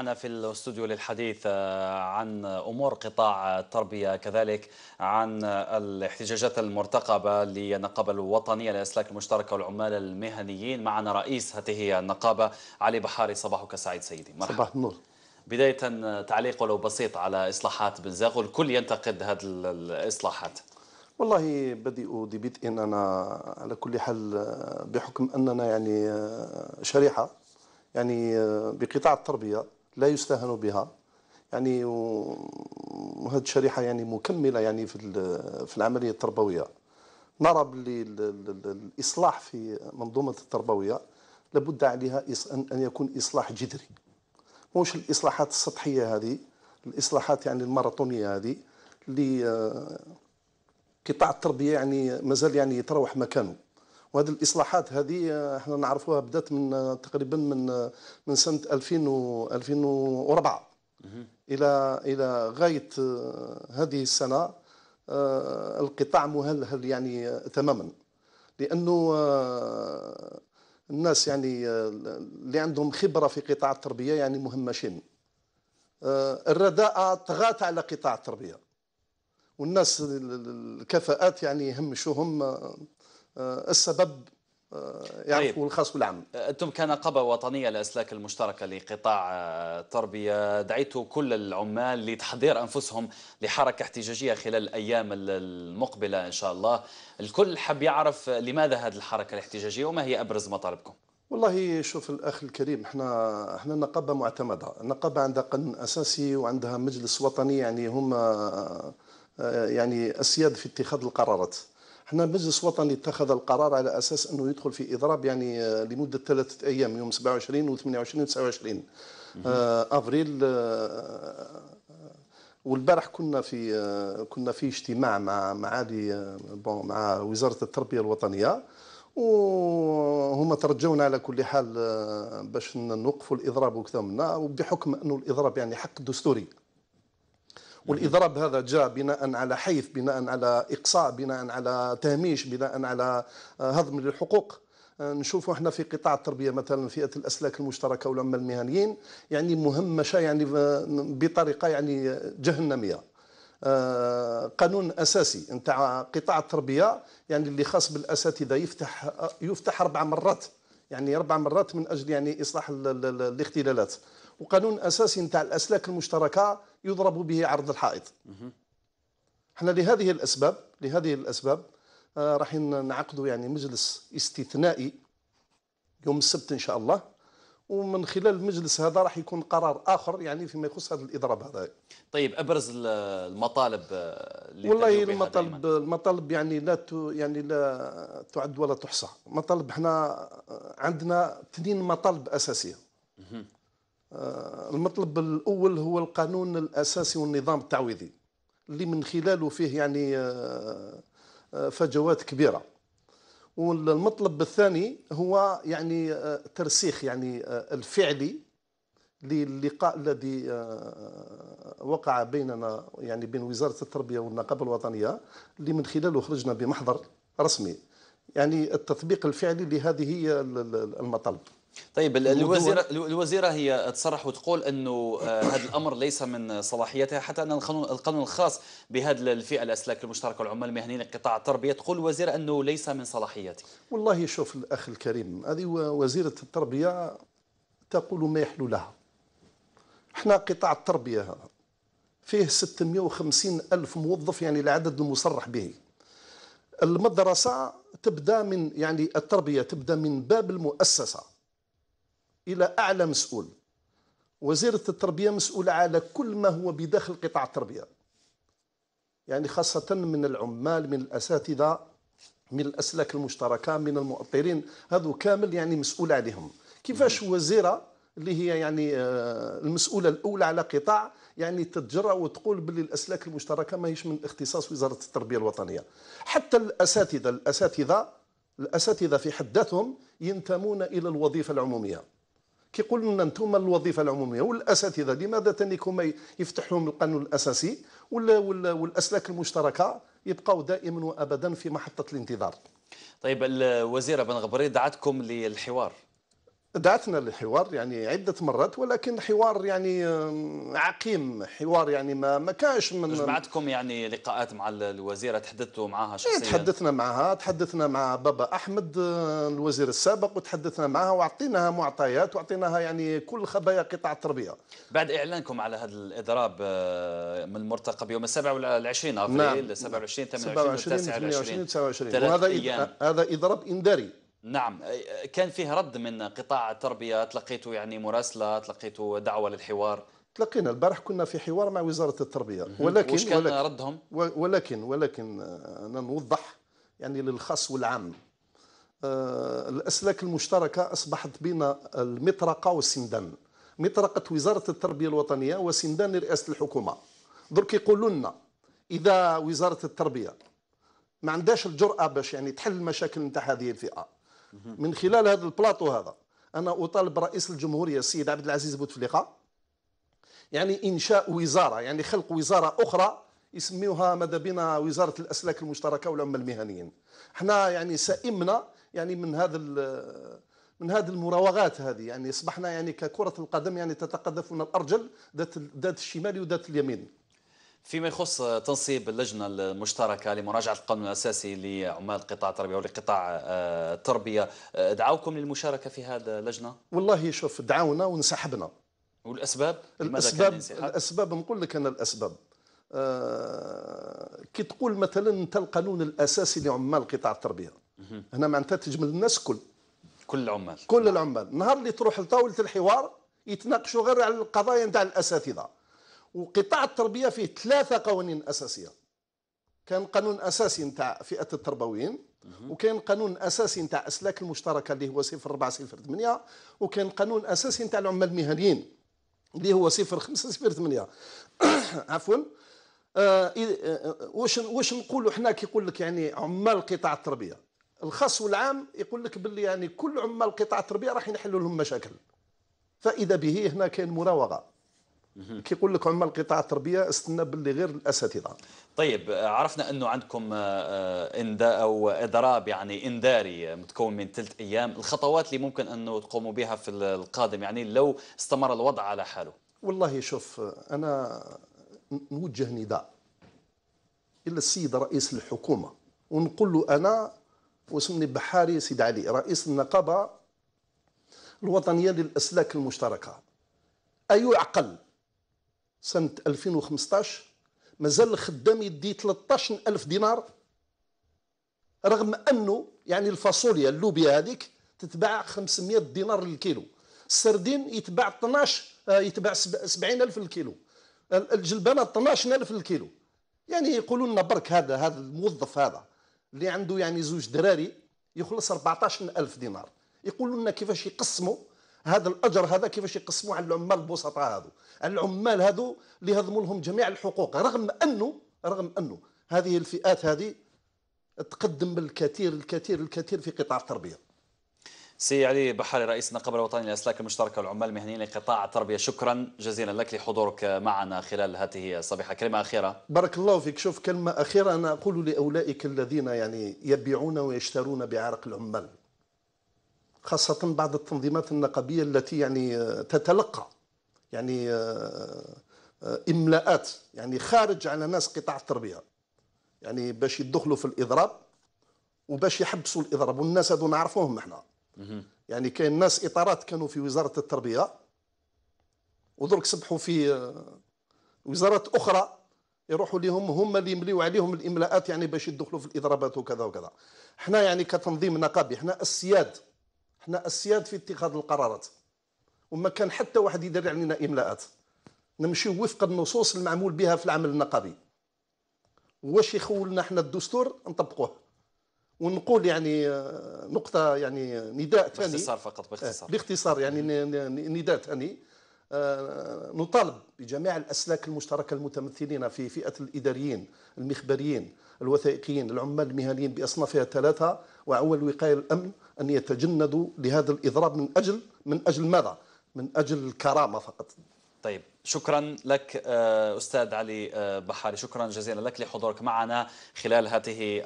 معنا في الاستوديو للحديث آه، عن امور قطاع التربيه كذلك عن الاحتجاجات المرتقبه للنقابه الوطنيه للاسلاك المشتركه والعمال المهنيين معنا رئيس هذه النقابه علي بحاري صباحك سعيد سيدي مرحبا صباح النور بدايه تعليق ولو بسيط على اصلاحات بنزاغ والكل ينتقد هذه الاصلاحات والله بديء بدء إن انا على كل حال آه، بحكم اننا يعني آه، شريحه يعني بقطاع التربيه لا يستهان بها يعني وهذه الشريحه يعني مكمله يعني في في العمليه التربويه نرى باللي الاصلاح في منظومه التربويه لابد عليها ان يكون اصلاح جذري موش الاصلاحات السطحيه هذه الاصلاحات يعني الماراثونيه هذه اللي آه، قطاع التربيه يعني مازال يعني يتروح مكانه وهذه الاصلاحات هذه احنا آه، نعرفوها بدات من آه، تقريبا من آه، من سنه 2000 2004 الى الى غايه هذه السنه القطاع مهلهل يعني تماما لانه الناس يعني اللي عندهم خبره في قطاع التربيه يعني مهمشين الرداءة طغات على قطاع التربيه والناس الكفاءات يعني يهمشوهم آه، السبب آه، يعرفوا طيب. الخاص والعام آه، انتم كنقابه وطنيه لاسلاك المشتركه لقطاع التربيه دعيتوا كل العمال لتحضير انفسهم لحركه احتجاجيه خلال الايام المقبله ان شاء الله الكل حب يعرف لماذا هذه الحركه الاحتجاجيه وما هي ابرز مطالبكم والله شوف الاخ الكريم احنا احنا نقابه معتمده نقابه عندها قانون اساسي وعندها مجلس وطني يعني هم يعني اسياد في اتخاذ القرارات احنا المجلس الوطني اتخذ القرار على اساس انه يدخل في اضراب يعني آه، لمده ثلاثه ايام يوم 27 و28 و29 افريل والبارح كنا في آه، كنا في اجتماع مع معالي آه، بون مع وزاره التربيه الوطنيه وهما ترجونا على كل حال باش نوقفوا الاضراب وكذا منا وبحكم انه الاضراب يعني حق دستوري والاضراب هذا جاء بناء على حيث بناء على اقصاء بناء على تهميش بناء على آه، هضم للحقوق آه، نشوفوا احنا في قطاع التربيه مثلا فئه الاسلاك المشتركه والعمال المهنيين يعني مهمشه يعني آه، بطريقه يعني جهنميه قانون اساسي نتاع قطاع التربيه يعني اللي خاص بالاساتذه يفتح يفتح اربع مرات يعني اربع مرات من اجل يعني اصلاح الاختلالات وقانون اساسي نتاع الاسلاك المشتركه يضرب به عرض الحائط احنا لهذه الاسباب لهذه الاسباب آه، راح نعقدوا يعني مجلس استثنائي يوم السبت ان شاء الله ومن خلال المجلس هذا راح يكون قرار اخر يعني فيما يخص هذا الاضراب هذا طيب ابرز المطالب آه، اللي والله المطالب المطالب يعني لا يعني لا تعد ولا تحصى مطالب احنا آه، عندنا اثنين مطالب اساسيه آه، المطلب الاول هو القانون الاساسي والنظام التعويضي اللي من خلاله فيه يعني آه، آه، فجوات كبيره والمطلب الثاني هو يعني ترسيخ يعني الفعلي للقاء الذي وقع بيننا يعني بين وزاره التربيه والنقابه الوطنيه اللي من خلاله خرجنا بمحضر رسمي يعني التطبيق الفعلي لهذه المطالب طيب الوزيره الوزيره هي تصرح وتقول انه آه، هذا الامر ليس من صلاحيتها حتى ان القانون القانون الخاص بهذا الفئه الاسلاك المشتركه والعمال المهنيين قطاع التربيه تقول الوزيره انه ليس من صلاحيتي والله شوف الاخ الكريم هذه وزيره التربيه تقول ما يحلو لها احنا قطاع التربيه هذا فيه 650 ألف موظف يعني العدد المصرح به المدرسة تبدأ من يعني التربية تبدأ من باب المؤسسة الى اعلى مسؤول وزيره التربيه مسؤوله على كل ما هو بداخل قطاع التربيه يعني خاصه من العمال من الاساتذه من الاسلاك المشتركه من المؤطرين هذو كامل يعني مسؤول عليهم كيفاش وزيره اللي هي يعني آه، المسؤوله الاولى على قطاع يعني تتجرأ وتقول باللي الاسلاك المشتركه ماهيش من اختصاص وزاره التربيه الوطنيه حتى الاساتذه الاساتذه الاساتذه في حد ذاتهم ينتمون الى الوظيفه العموميه كيقول لنا انتم الوظيفه العموميه والاساتذه لماذا تنكم يفتح لهم القانون الاساسي ولا والاسلاك المشتركه يبقاو دائما وابدا في محطه الانتظار. طيب الوزيره بن غبري دعتكم للحوار دعتنا للحوار يعني عدة مرات ولكن حوار يعني عقيم حوار يعني ما ما كانش من جمعتكم يعني لقاءات مع الوزيرة تحدثتوا معها شخصيا إيه، تحدثنا معها تحدثنا مع بابا أحمد آه، الوزير السابق وتحدثنا معها وعطيناها معطيات وعطيناها يعني كل خبايا قطاع التربية بعد إعلانكم على هذا الإضراب آه، من المرتقب يوم 27 والعشرين أبريل نعم. 27 28 29 29 29 وهذا هذا إضراب إنذاري نعم كان فيه رد من قطاع التربية تلقيتوا يعني مراسلة تلقيتوا دعوة للحوار تلقينا البارح كنا في حوار مع وزارة التربية ولكن وش كان ولكن ردهم؟ ولكن ولكن آه، أنا نوضح يعني للخاص والعام آه، الأسلاك المشتركة أصبحت بين المطرقة والسندان مطرقة وزارة التربية الوطنية وسندان رئاسة الحكومة درك يقولوا لنا إذا وزارة التربية ما عندهاش الجرأة باش يعني تحل المشاكل نتاع هذه الفئة من خلال هذا البلاطو هذا انا اطالب رئيس الجمهوريه السيد عبد العزيز بوتفليقه يعني انشاء وزاره يعني خلق وزاره اخرى يسميوها ماذا بنا وزاره الاسلاك المشتركه والعمال المهنيين احنا يعني سئمنا يعني من هذا من هذه المراوغات هذه يعني اصبحنا يعني ككره القدم يعني تتقذفنا الارجل ذات ذات الشمال وذات اليمين فيما يخص تنصيب اللجنة المشتركة لمراجعة القانون الأساسي لعمال قطاع آه، التربية ولقطاع التربية دعوكم للمشاركة في هذا اللجنة؟ والله شوف دعونا وانسحبنا والأسباب؟ الأسباب الأسباب نقول لك أنا الأسباب آه كي تقول مثلا أنت القانون الأساسي لعمال قطاع التربية هنا معناتها تجمل الناس كل كل العمال كل نعم. العمال نهار اللي تروح لطاولة الحوار يتناقشوا غير على القضايا نتاع الأساتذة وقطاع التربيه فيه ثلاثه قوانين اساسيه كان قانون اساسي نتاع فئه التربويين وكان قانون اساسي نتاع اسلاك المشتركه اللي هو 04 08 وكان قانون اساسي نتاع العمال المهنيين اللي هو 05 عفوا آه, آه، واش واش نقولوا حنا كي يقول لك يعني عمال قطاع التربيه الخاص والعام يقول لك باللي يعني كل عمال قطاع التربيه راح نحلوا لهم مشاكل فاذا به هنا كاين مراوغه كيقول لك عمال قطاع التربيه استنى باللي غير الاساتذه طيب عرفنا انه عندكم آه، اندا او اضراب يعني انداري متكون من ثلاث ايام الخطوات اللي ممكن انه تقوموا بها في القادم يعني لو استمر الوضع على حاله والله شوف انا نوجه نداء الى السيد رئيس الحكومه ونقول له انا واسمني بحاري سيد علي رئيس النقابه الوطنيه للاسلاك المشتركه اي أيوة عقل سنة 2015 مازال الخدام يدي 13 ألف دينار رغم أنه يعني الفاصوليا اللوبيا هذيك تتباع 500 دينار للكيلو السردين يتباع 12 آه، يتباع 70 ألف للكيلو الجلبانة 12 ألف للكيلو يعني يقولوا لنا برك هذا هذا الموظف هذا اللي عنده يعني زوج دراري يخلص 14 ألف دينار يقولوا لنا كيفاش يقسموا هذا الاجر هذا كيفاش يقسموه على العمال البسطاء هذو العمال هذو اللي هضموا لهم جميع الحقوق رغم انه رغم انه هذه الفئات هذه تقدم الكثير الكثير الكثير في قطاع التربيه سي علي بحاري رئيس النقابه الوطنيه للاسلاك المشتركه والعمال المهنيين لقطاع التربيه شكرا جزيلا لك لحضورك معنا خلال هذه الصبيحه كلمه اخيره بارك الله فيك شوف كلمه اخيره انا اقول لاولئك الذين يعني يبيعون ويشترون بعرق العمال خاصة بعض التنظيمات النقابية التي يعني آه، تتلقى يعني آه، آه، إملاءات يعني خارج على ناس قطاع التربية يعني باش يدخلوا في الإضراب وباش يحبسوا الإضراب والناس هذو نعرفوهم احنا يعني كاين ناس إطارات كانوا في وزارة التربية ودرك سبحوا في وزارات أخرى يروحوا لهم هما اللي يمليوا عليهم الاملاءات يعني باش يدخلوا في الاضرابات وكذا وكذا. احنا يعني كتنظيم نقابي احنا السياد حنا السياد في اتخاذ القرارات وما كان حتى واحد يدير علينا املاءات نمشي وفق النصوص المعمول بها في العمل النقابي واش يخولنا حنا الدستور نطبقوه ونقول يعني آه، نقطه يعني نداء ثاني باختصار فقط باختصار آه، باختصار يعني نداء ثاني آه، نطالب بجميع الاسلاك المشتركه المتمثلين في فئه الاداريين المخبريين الوثائقيين العمال المهنيين باصنافها الثلاثه وعول وقايه الامن ان يتجندوا لهذا الاضراب من اجل من اجل ماذا؟ من اجل الكرامه فقط. طيب شكرا لك آه، استاذ علي آه، بحاري شكرا جزيلا لك لحضورك معنا خلال هذه